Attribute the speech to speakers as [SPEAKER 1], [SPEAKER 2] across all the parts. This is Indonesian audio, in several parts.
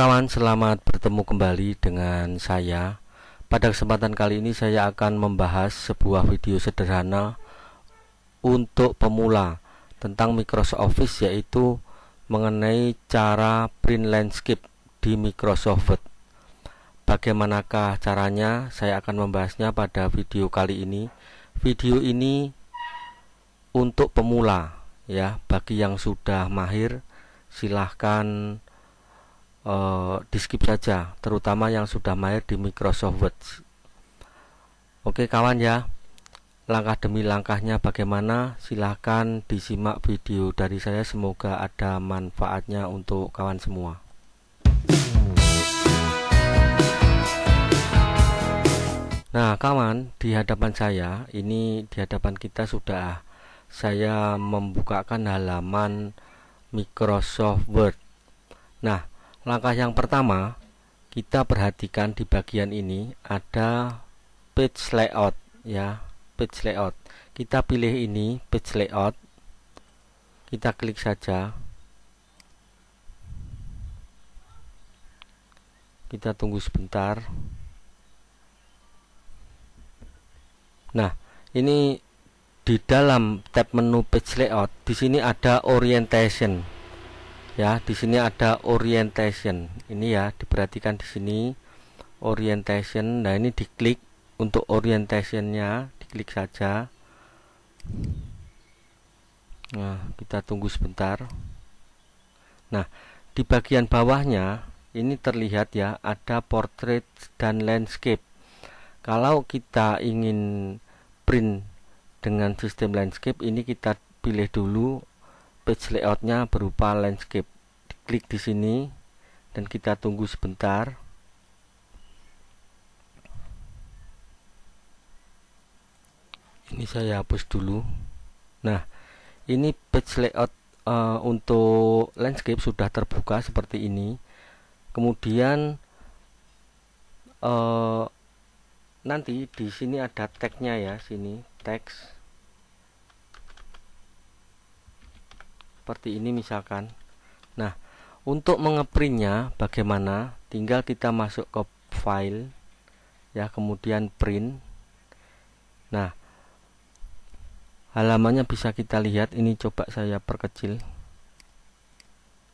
[SPEAKER 1] kawan, selamat bertemu kembali dengan saya. Pada kesempatan kali ini saya akan membahas sebuah video sederhana untuk pemula tentang Microsoft Office yaitu mengenai cara print landscape di Microsoft Word. Bagaimanakah caranya? Saya akan membahasnya pada video kali ini. Video ini untuk pemula ya, bagi yang sudah mahir silahkan uh, di skip saja terutama yang sudah mahir di Microsoft Word Oke kawan ya langkah demi langkahnya bagaimana silahkan disimak video dari saya semoga ada manfaatnya untuk kawan semua Nah kawan di hadapan saya ini di hadapan kita sudah saya membukakan halaman Microsoft Word Nah Langkah yang pertama, kita perhatikan di bagian ini ada page layout ya, page layout. Kita pilih ini page layout. Kita klik saja. Kita tunggu sebentar. Nah, ini di dalam tab menu page layout di sini ada orientation ya di sini ada orientation ini ya diperhatikan di sini orientation nah ini diklik untuk orientationnya diklik saja nah kita tunggu sebentar nah di bagian bawahnya ini terlihat ya ada portrait dan landscape kalau kita ingin print dengan sistem landscape ini kita pilih dulu page layoutnya berupa landscape klik di sini dan kita tunggu sebentar ini saya hapus dulu nah ini page layout uh, untuk landscape sudah terbuka seperti ini kemudian uh, nanti di sini ada tagnya ya sini teks seperti ini misalkan nah untuk mengeprintnya bagaimana tinggal kita masuk ke file ya kemudian print nah halamannya bisa kita lihat ini coba saya perkecil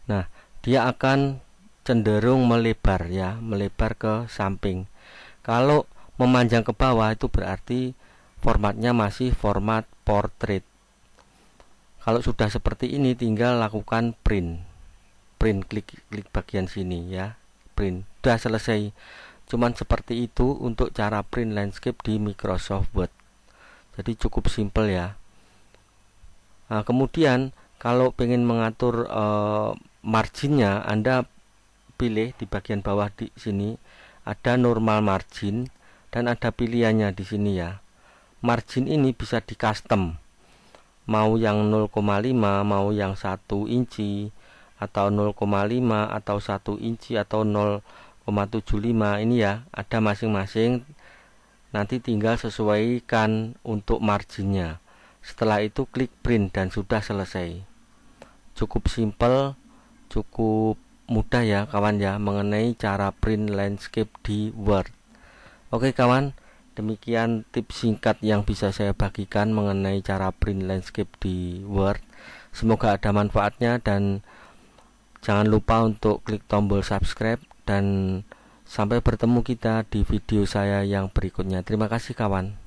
[SPEAKER 1] nah dia akan cenderung melebar ya melebar ke samping kalau memanjang ke bawah itu berarti formatnya masih format portrait kalau sudah seperti ini tinggal lakukan print print klik klik bagian sini ya print sudah selesai cuman seperti itu untuk cara print landscape di Microsoft Word jadi cukup simple ya nah, kemudian kalau pengen mengatur eh, marginnya Anda pilih di bagian bawah di sini ada normal margin dan ada pilihannya di sini ya margin ini bisa di custom mau yang 0,5 mau yang 1 inci atau 0,5 atau 1 inci atau 0,75 ini ya ada masing-masing nanti tinggal sesuaikan untuk marginnya setelah itu klik print dan sudah selesai cukup simple cukup mudah ya kawan ya mengenai cara print landscape di Word oke kawan Demikian tips singkat yang bisa saya bagikan mengenai cara print landscape di Word. Semoga ada manfaatnya dan jangan lupa untuk klik tombol subscribe dan sampai bertemu kita di video saya yang berikutnya. Terima kasih kawan.